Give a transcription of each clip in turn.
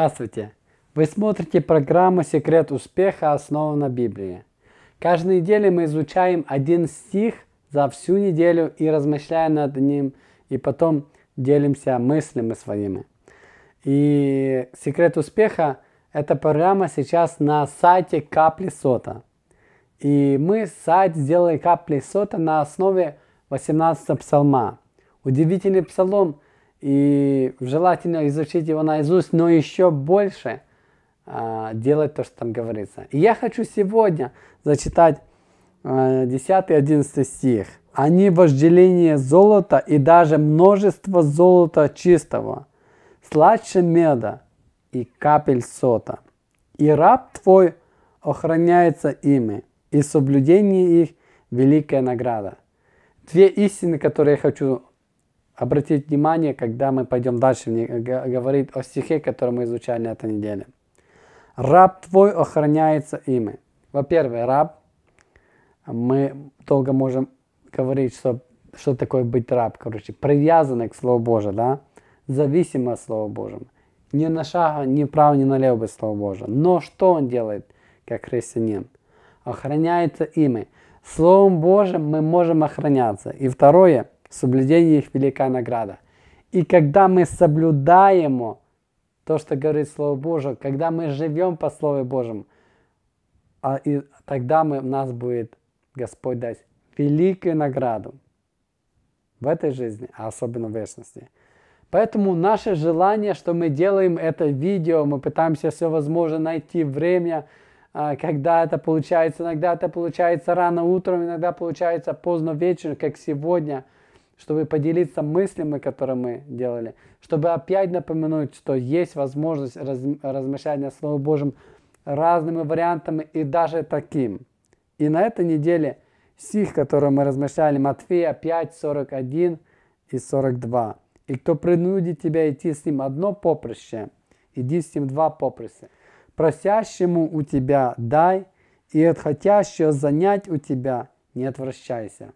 Здравствуйте! Вы смотрите программу «Секрет успеха. Основа на Библии». Каждую неделю мы изучаем один стих за всю неделю и размышляем над ним, и потом делимся мыслями своими. И «Секрет успеха» – это программа сейчас на сайте Капли Сота. И мы сайт сделали Капли Сота на основе 18 псалма. Удивительный псалом – и желательно изучить его наизусть, но еще больше э, делать то, что там говорится. И я хочу сегодня зачитать э, а, 10-11 стих. «Они вожделение золота и даже множество золота чистого, слаще меда и капель сота. И раб твой охраняется ими, и соблюдение их – великая награда». Две истины, которые я хочу обратить внимание, когда мы пойдем дальше, мне э, говорит о стихе, который мы изучали на этой неделе. Раб твой охраняется ими. Во-первых, раб, мы долго можем говорить, что, что такое быть раб, короче, привязанный к Слову Божьему, да, зависимый от Слова Божьего. Ни на шага, ни вправо, ни налево без Слова Божьего. Но что он делает, как христианин? Охраняется ими. Словом Божьим мы можем охраняться. И второе – Соблюдение их велика награда. И когда мы соблюдаем то, что говорит Слово Божие, когда мы живем по Слову Божьему, а, и тогда мы, у нас будет Господь дать великую награду в этой жизни, а особенно в вечности. Поэтому наше желание, что мы делаем это видео, мы пытаемся все возможное найти время, а, когда это получается, иногда это получается рано утром, иногда получается поздно вечером, как сегодня – чтобы поделиться мыслями, которые мы делали, чтобы опять напомянуть, что есть возможность раз, размышлять над Словом Божьим разными вариантами и даже таким. И на этой неделе стих, который мы размышляли, Матфея 5, 41 и 42. «И кто принудит тебя идти с ним одно поприще, иди с ним два поприща. Просящему у тебя дай, и от хотящего занять у тебя не отвращайся».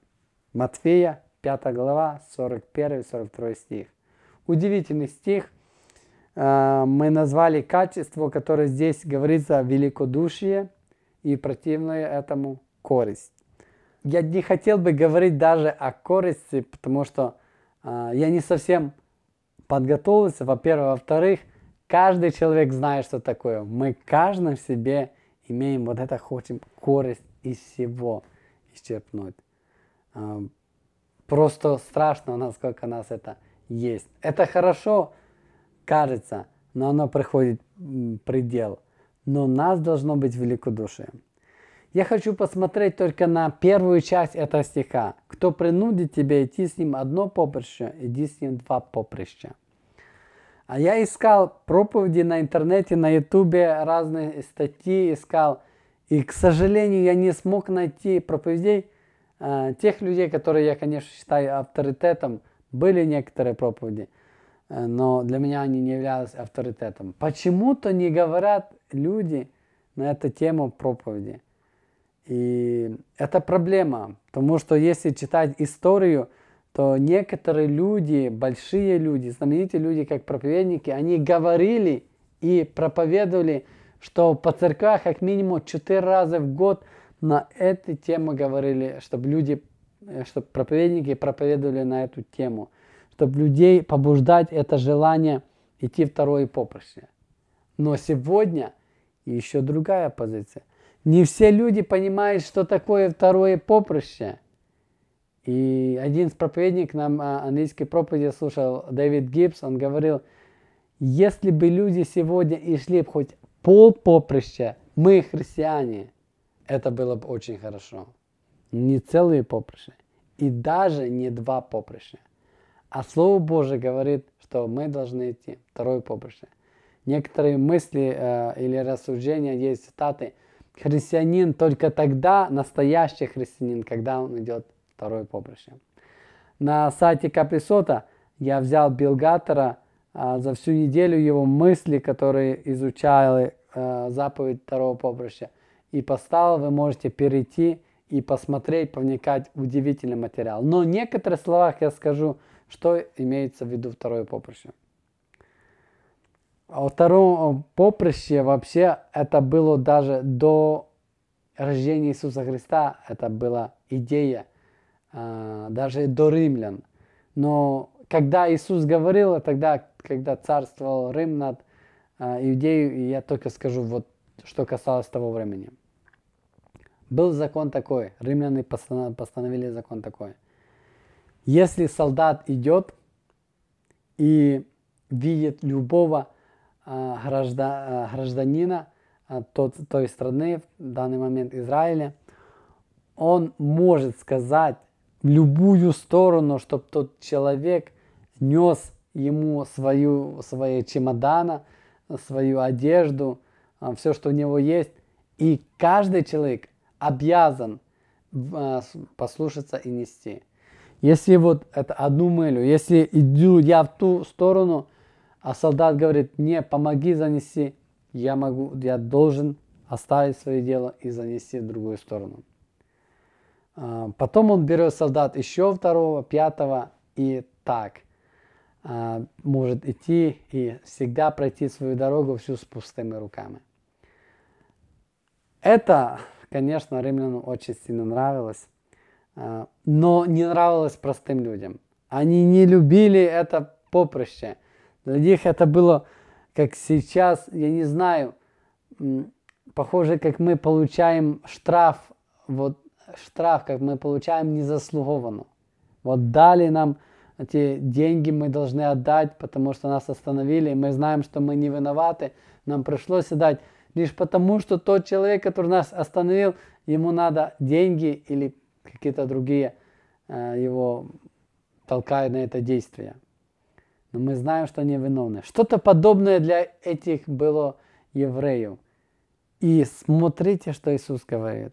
Матфея 5 глава, 41-42 стих. Удивительный стих. Э, мы назвали качество, которое здесь говорится великодушие и противное этому корость. Я не хотел бы говорить даже о корости, потому что э, я не совсем подготовился, во-первых. Во-вторых, каждый человек знает, что такое. Мы каждым в себе имеем вот это, хотим корость из всего исчерпнуть. Э, Просто страшно, насколько нас это есть. Это хорошо кажется, но оно приходит предел. Но нас должно быть великодушие. Я хочу посмотреть только на первую часть этого стиха. Кто принудит тебя идти с ним одно поприще, иди с ним два поприща. А я искал проповеди на интернете, на ютубе, разные статьи искал. И, к сожалению, я не смог найти проповедей, а, тех людей, которые я, конечно, считаю авторитетом, были некоторые проповеди, э, но для меня они не являлись авторитетом. Почему-то не говорят люди на эту тему проповеди. И это проблема, потому что если читать историю, то некоторые люди, большие люди, знаменитые люди, как проповедники, они говорили и проповедовали, что по церквях как минимум четыре раза в год – на эту тему говорили, чтобы люди, э, чтобы проповедники проповедовали на эту тему, чтобы людей побуждать это желание идти второе поприще. Но сегодня еще другая позиция. Не все люди понимают, что такое второе поприще. И один из проповедников нам а, английской проповеди слушал, Дэвид Гибс, он говорил, если бы люди сегодня и шли бы хоть пол поприща, мы христиане – это было бы очень хорошо. Не целые поприща, и даже не два поприща. А Слово Божие говорит, что мы должны идти второе поприще. Некоторые мысли э, или рассуждения есть цитаты. Христианин только тогда, настоящий христианин, когда он идет второе поприще. На сайте Каприсота я взял Билгатора э, за всю неделю его мысли, которые изучали э, заповедь второго поприща – и поставил, вы можете перейти и посмотреть, повникать удивительный материал. Но в некоторых словах я скажу, что имеется в виду второе поприще. А О втором э, поприще вообще это было даже до рождения Иисуса Христа, это была идея, э, даже до римлян. Но когда Иисус говорил, а тогда, когда царствовал Рим над э, Иудеей, я только скажу, вот что касалось того времени. Был закон такой, римляне постановили закон такой. Если солдат идет и видит любого а, а, гражданина а, той страны, в данный момент Израиля, он может сказать в любую сторону, чтобы тот человек нес ему свою, свои чемодана, свою одежду, все, что у него есть. И каждый человек обязан а, послушаться и нести. Если вот это одну мылю, если иду я в ту сторону, а солдат говорит, не, помоги занести, я могу, я должен оставить свое дело и занести в другую сторону. А, потом он берет солдат еще второго, пятого и так а, может идти и всегда пройти свою дорогу всю с пустыми руками. Это конечно, римлянам очень сильно нравилось, э, но не нравилось простым людям. Они не любили это попроще. Для них это было, как сейчас, я не знаю, похоже, как мы получаем штраф, вот штраф, как мы получаем незаслугованно. Вот дали нам эти деньги, мы должны отдать, потому что нас остановили, и мы знаем, что мы не виноваты, нам пришлось отдать лишь потому, что тот человек, который нас остановил, ему надо деньги или какие-то другие э, его толкают на это действие. Но мы знаем, что они виновны. Что-то подобное для этих было евреев. И смотрите, что Иисус говорит.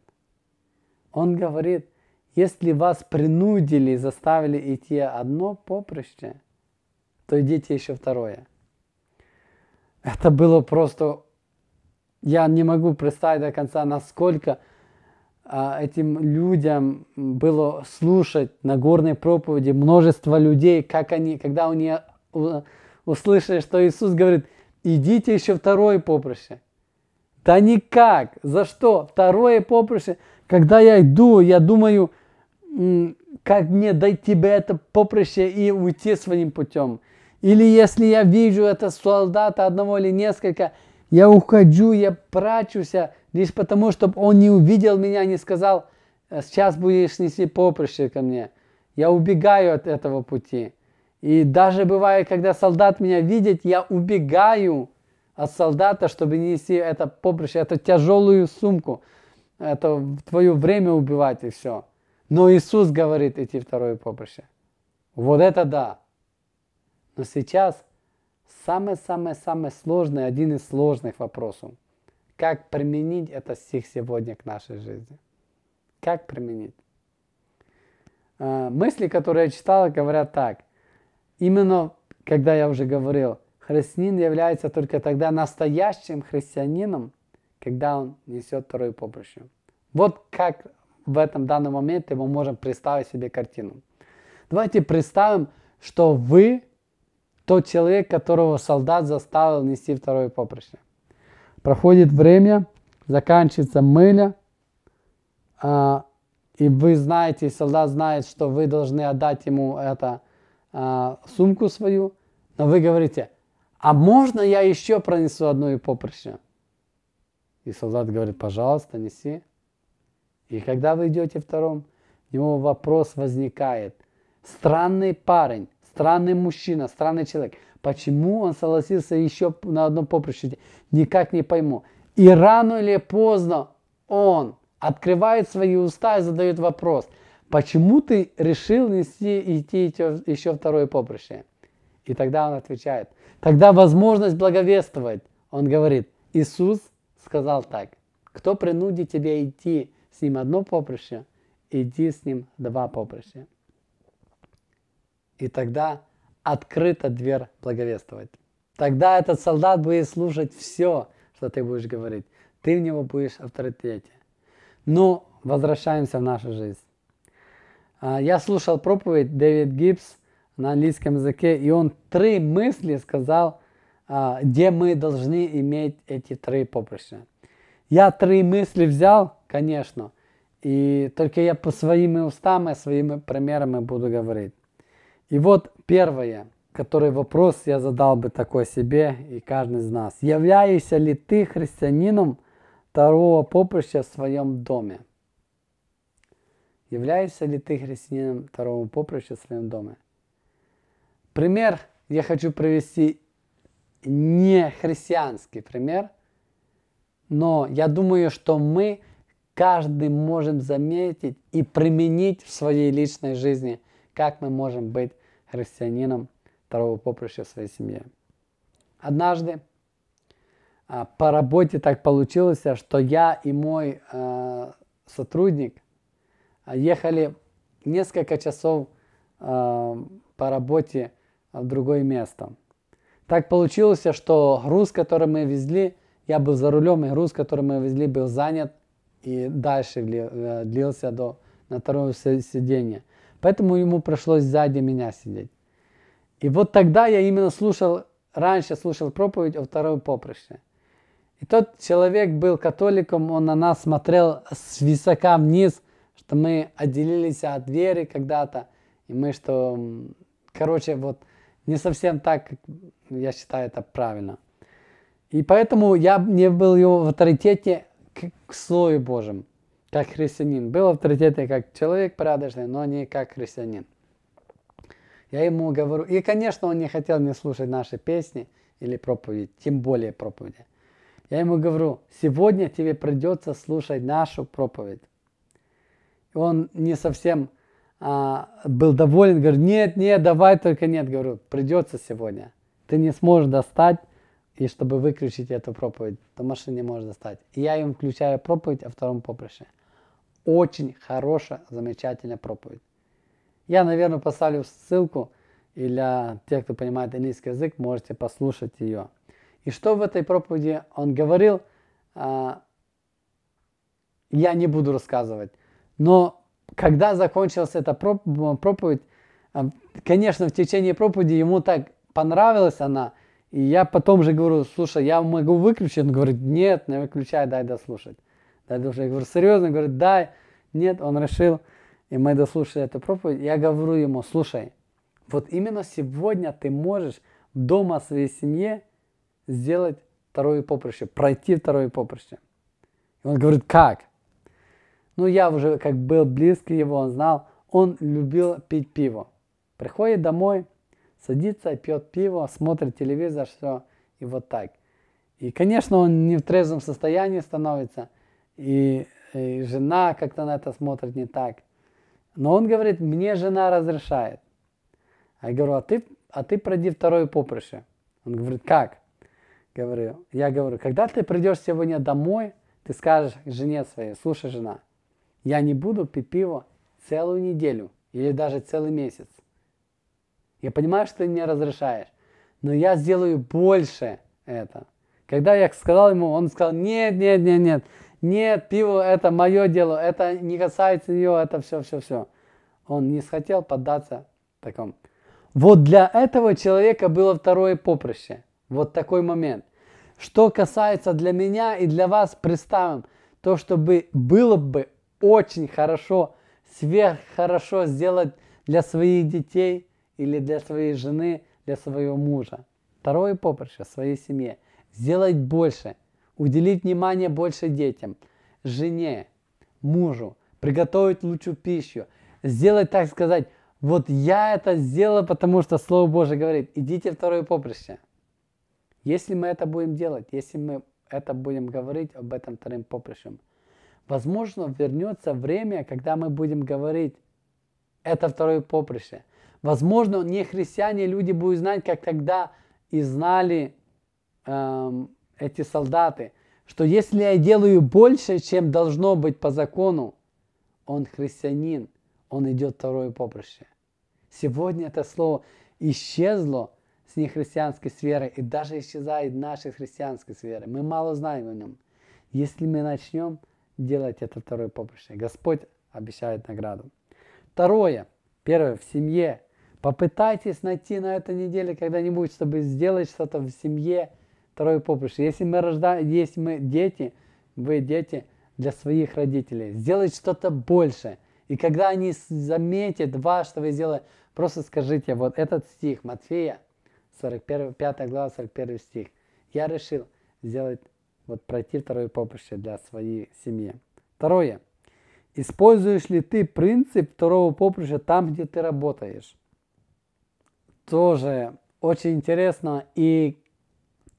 Он говорит, если вас принудили, заставили идти одно поприще, то идите еще второе. Это было просто я не могу представить до конца, насколько а, этим людям было слушать на горной проповеди множество людей, как они, когда они а, услышали, что Иисус говорит, идите еще второе поприще. Да никак, за что? Второе поприще, когда я иду, я думаю, как мне дать тебе это поприще и уйти своим путем. Или если я вижу это солдата одного или несколько, я ухожу, я прачуся, лишь потому, чтобы он не увидел меня, не сказал, «Э, сейчас будешь нести поприще ко мне. Я убегаю от этого пути. И даже бывает, когда солдат меня видит, я убегаю от солдата, чтобы не нести это поприще, эту тяжелую сумку. Это твое время убивать и все. Но Иисус говорит идти второе поприще. Вот это да. Но сейчас самый-самый-самый сложный, один из сложных вопросов. Как применить это стих сегодня к нашей жизни? Как применить? А, мысли, которые я читала, говорят так. Именно, когда я уже говорил, христианин является только тогда настоящим христианином, когда он несет вторую поприщу. Вот как в этом данный момент мы можем представить себе картину. Давайте представим, что вы тот человек, которого солдат заставил нести второе поприще. Проходит время, заканчивается мыля, а, и вы знаете, и солдат знает, что вы должны отдать ему эту а, сумку свою, но вы говорите, а можно я еще пронесу одну и поприще? И солдат говорит, пожалуйста, неси. И когда вы идете втором, у него вопрос возникает. Странный парень, странный мужчина, странный человек. Почему он согласился еще на одно поприще? Никак не пойму. И рано или поздно он открывает свои уста и задает вопрос, почему ты решил нести идти еще, второе поприще? И тогда он отвечает, тогда возможность благовествовать. Он говорит, Иисус сказал так, кто принудит тебя идти с ним одно поприще, иди с ним два поприща и тогда открыта дверь благовествовать. Тогда этот солдат будет слушать все, что ты будешь говорить. Ты в него будешь в авторитете. Но ну, возвращаемся в нашу жизнь. А, я слушал проповедь Дэвид Гибс на английском языке, и он три мысли сказал, а, где мы должны иметь эти три поприща. Я три мысли взял, конечно, и только я по своим устам и своими примерами буду говорить. И вот первое, который вопрос я задал бы такой себе и каждый из нас. Являешься ли ты христианином второго поприща в своем доме? Являешься ли ты христианином второго поприща в своем доме? Пример я хочу привести не христианский пример, но я думаю, что мы каждый можем заметить и применить в своей личной жизни, как мы можем быть христианином второго поприща в своей семье. Однажды а, по работе так получилось, что я и мой а, сотрудник а, ехали несколько часов по работе в другое место. Так получилось, что груз, который мы везли, я был за рулем, и груз, который мы везли, был занят и дальше э, длился до на второе сиденье. Поэтому ему пришлось сзади меня сидеть. И вот тогда я именно слушал, раньше слушал проповедь о второй поприще. И тот человек был католиком, он на нас смотрел с высока вниз, что мы отделились от веры когда-то, и мы что, короче, вот не совсем так, как я считаю это правильно. И поэтому я не был его в авторитете к, к Слову Божьему как христианин. Был авторитетный как человек порядочный, но не как христианин. Я ему говорю, и, конечно, он не хотел не слушать наши песни или проповеди, тем более проповеди. Я ему говорю, сегодня тебе придется слушать нашу проповедь. он не совсем а, был доволен, говорит, нет, нет, давай только нет, говорю, придется сегодня. Ты не сможешь достать, и чтобы выключить эту проповедь, то машине не можешь достать. И я им включаю проповедь о втором поприще. Очень хорошая, замечательная проповедь. Я, наверное, поставлю ссылку, и для тех, кто понимает английский язык, можете послушать ее. И что в этой проповеди он говорил, а, я не буду рассказывать. Но когда закончилась эта проповедь, а, конечно, в течение проповеди ему так понравилась она, и я потом же говорю, слушай, я могу выключить? Он говорит, нет, не выключай, дай дослушать. Я уже. что говорю, серьезно, он говорит, да, нет, он решил, и мы дослушали эту проповедь. Я говорю ему, слушай, вот именно сегодня ты можешь дома своей семье сделать второе поприще, пройти второе поприще. И он говорит, как? Ну, я уже как был близкий его, он знал, он любил пить пиво. Приходит домой, садится, пьет пиво, смотрит телевизор, все, и вот так. И, конечно, он не в трезвом состоянии становится – и, и э, жена как-то на это смотрит не так. Но он говорит, мне жена разрешает. А я говорю, а ты, а ты пройди второе поприще. Он говорит, как? Говорю, я говорю, когда ты придешь сегодня домой, ты скажешь жене своей, слушай, жена, я не буду пить пиво целую неделю или даже целый месяц. Я понимаю, что ты мне разрешаешь, но я сделаю больше это. Когда я сказал ему, он сказал, нет, нет, нет, нет, нет, пиво это мое дело, это не касается ее, это все, все, все. Он не хотел поддаться такому. Вот для этого человека было второе поприще. Вот такой момент. Что касается для меня и для вас, представим, то, чтобы было бы очень хорошо, сверх хорошо сделать для своих детей или для своей жены, для своего мужа. Второе поприще, своей семье. Сделать больше – уделить внимание больше детям, жене, мужу, приготовить лучшую пищу, сделать, так сказать, вот я это сделал, потому что Слово Божие говорит, идите второе поприще. Если мы это будем делать, если мы это будем говорить об этом вторым поприщем, возможно, вернется время, когда мы будем говорить, это второе поприще. Возможно, не христиане люди будут знать, как тогда и знали эм, эти солдаты, что если я делаю больше, чем должно быть по закону, он христианин, он идет второе поприще. Сегодня это слово исчезло с нехристианской сферы и даже исчезает в нашей христианской сферы. Мы мало знаем о нем. Если мы начнем делать это второе поприще, Господь обещает награду. Второе. Первое. В семье. Попытайтесь найти на этой неделе когда-нибудь, чтобы сделать что-то в семье, Второе поприще. Если мы, рожда... Если мы дети, вы дети для своих родителей, сделать что-то больше. И когда они заметят вас, что вы сделали, просто скажите, вот этот стих Матфея, 41, 5 глава, 41 стих. Я решил сделать, вот пройти второе поприще для своей семьи. Второе. Используешь ли ты принцип второго поприща там, где ты работаешь? Тоже очень интересно. И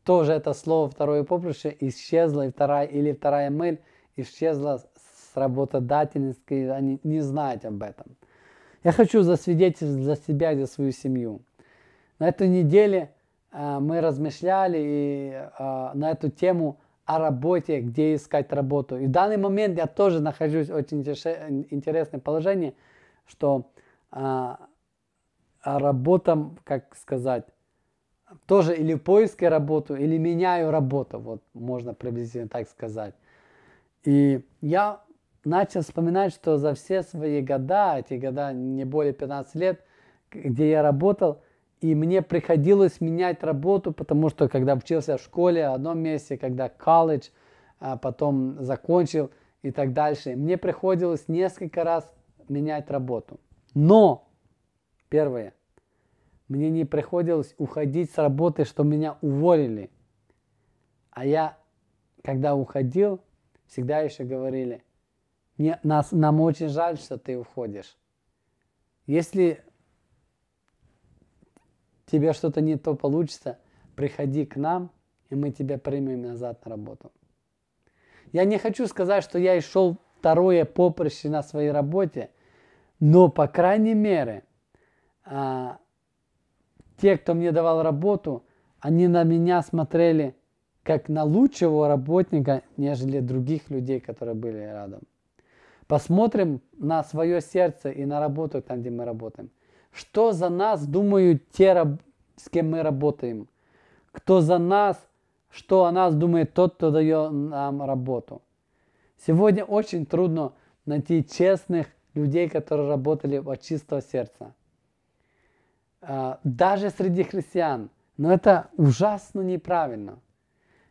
тоже это слово второе поприще исчезло, и вторая, или вторая мыль исчезла с работодательской, они а не знают об этом. Я хочу засвидетельствовать за себя и за свою семью. На этой неделе э, мы размышляли и, э, на эту тему о работе, где искать работу. И в данный момент я тоже нахожусь в очень интересном положении, что э, работа, как сказать, тоже или в поиске работу, или меняю работу, вот можно приблизительно так сказать. И я начал вспоминать, что за все свои года, эти года не более 15 лет, где я работал, и мне приходилось менять работу, потому что когда учился в школе, в одном месте, когда колледж, а потом закончил и так дальше, мне приходилось несколько раз менять работу. Но, первое, мне не приходилось уходить с работы, что меня уволили. А я, когда уходил, всегда еще говорили, не, нас, нам очень жаль, что ты уходишь. Если тебе что-то не то получится, приходи к нам, и мы тебя примем назад на работу. Я не хочу сказать, что я и шел второе поприще на своей работе, но, по крайней мере, а, те, кто мне давал работу, они на меня смотрели как на лучшего работника, нежели других людей, которые были рядом. Посмотрим на свое сердце и на работу там, где мы работаем. Что за нас думают те, с кем мы работаем? Кто за нас, что о нас думает тот, кто дает нам работу? Сегодня очень трудно найти честных людей, которые работали от чистого сердца. А, даже среди христиан. Но это ужасно неправильно.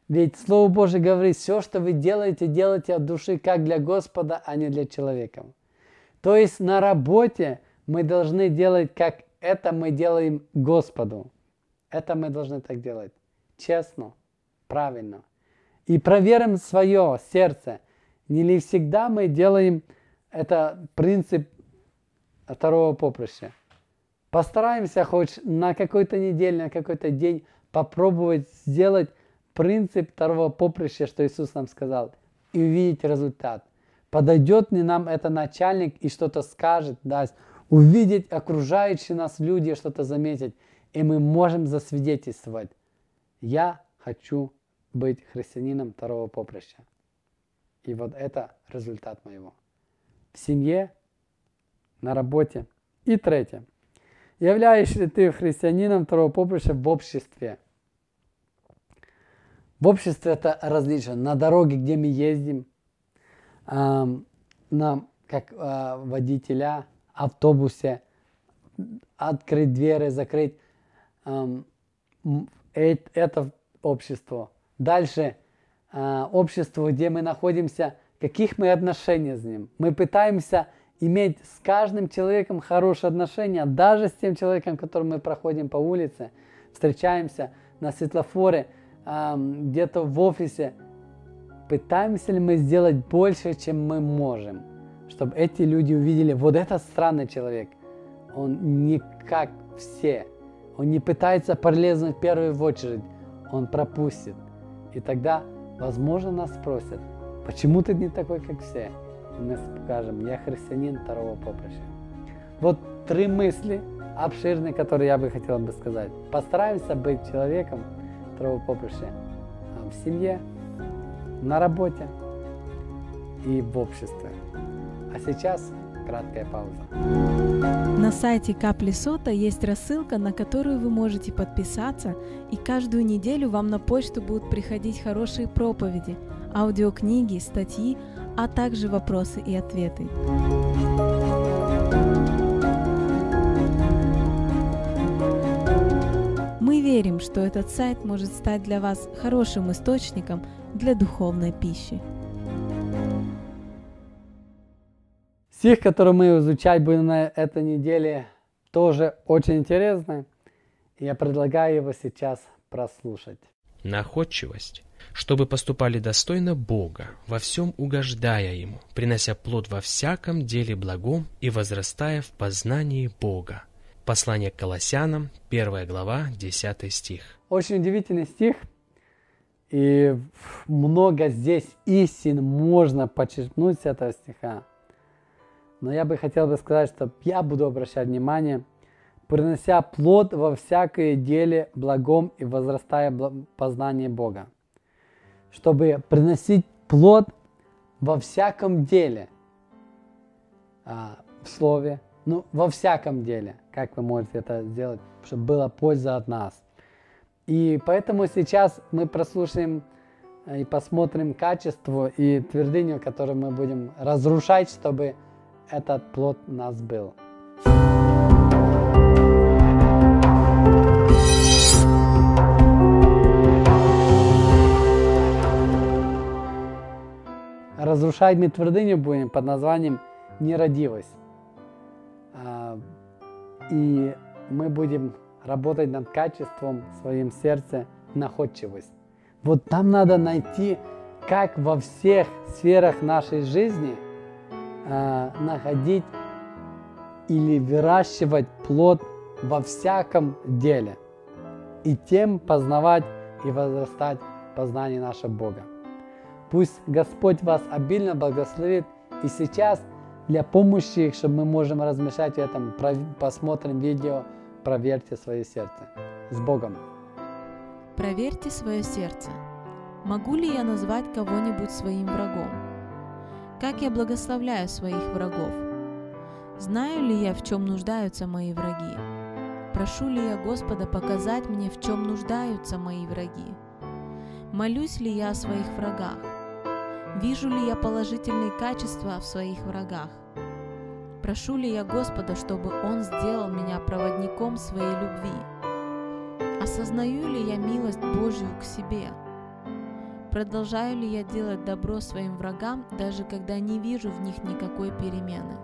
Ведь Слово Божие говорит, все, что вы делаете, делайте от души, как для Господа, а не для человека. То есть на работе мы должны делать, как это мы делаем Господу. Это мы должны так делать. Честно, правильно. И проверим свое сердце. Не ли всегда мы делаем это принцип второго поприща. Постараемся хоть на какой-то неделе, на какой-то день попробовать сделать принцип второго поприща, что Иисус нам сказал, и увидеть результат. Подойдет ли нам это начальник и что-то скажет, даст, увидеть окружающие нас люди, что-то заметить, и мы можем засвидетельствовать. Я хочу быть христианином второго поприща. И вот это результат моего. В семье, на работе. И третье являешь ли ты христианином второго поприща в обществе? В обществе это различно. На дороге, где мы ездим, э, нам, как э, водителя, автобусе, открыть двери, закрыть, э, это общество. Дальше, э, общество, где мы находимся, каких мы отношения с ним. Мы пытаемся иметь с каждым человеком хорошие отношения, даже с тем человеком, которым мы проходим по улице, встречаемся на светлофоре, где-то в офисе. Пытаемся ли мы сделать больше, чем мы можем, чтобы эти люди увидели, вот этот странный человек, он не как все, он не пытается пролезнуть в первую очередь, он пропустит. И тогда, возможно, нас спросят, почему ты не такой, как все? мы скажем, я христианин второго поприща. Вот три мысли обширные, которые я бы хотел бы сказать. Постараемся быть человеком второго поприща в семье, на работе и в обществе. А сейчас краткая пауза. На сайте Капли Сота есть рассылка, на которую вы можете подписаться, и каждую неделю вам на почту будут приходить хорошие проповеди, аудиокниги, статьи, а также вопросы и ответы. Мы верим, что этот сайт может стать для вас хорошим источником для духовной пищи. Стих, который мы изучать будем на этой неделе, тоже очень интересный. Я предлагаю его сейчас прослушать. Находчивость чтобы поступали достойно Бога, во всем угождая Ему, принося плод во всяком деле благом и возрастая в познании Бога. Послание к Колоссянам, 1 глава, 10 стих. Очень удивительный стих, и много здесь истин можно подчеркнуть с этого стиха. Но я бы хотел бы сказать, что я буду обращать внимание, принося плод во всякое деле благом и возрастая познание Бога чтобы приносить плод во всяком деле. А, в слове, ну, во всяком деле, как вы можете это сделать, чтобы была польза от нас. И поэтому сейчас мы прослушаем э, и посмотрим качество и твердыню, которую мы будем разрушать, чтобы этот плод у нас был. разрушает мне твердыню будем под названием «Нерадивость». А, и мы будем работать над качеством в своем сердце находчивость. Вот там надо найти, как во всех сферах нашей жизни а, находить или выращивать плод во всяком деле и тем познавать и возрастать познание нашего Бога. Пусть Господь вас обильно благословит. И сейчас для помощи, чтобы мы можем размешать в этом, посмотрим видео «Проверьте свое сердце». С Богом! Проверьте свое сердце. Могу ли я назвать кого-нибудь своим врагом? Как я благословляю своих врагов? Знаю ли я, в чем нуждаются мои враги? Прошу ли я Господа показать мне, в чем нуждаются мои враги? Молюсь ли я о своих врагах? Вижу ли я положительные качества в своих врагах? Прошу ли я Господа, чтобы Он сделал меня проводником своей любви? Осознаю ли я милость Божью к себе? Продолжаю ли я делать добро своим врагам, даже когда не вижу в них никакой перемены?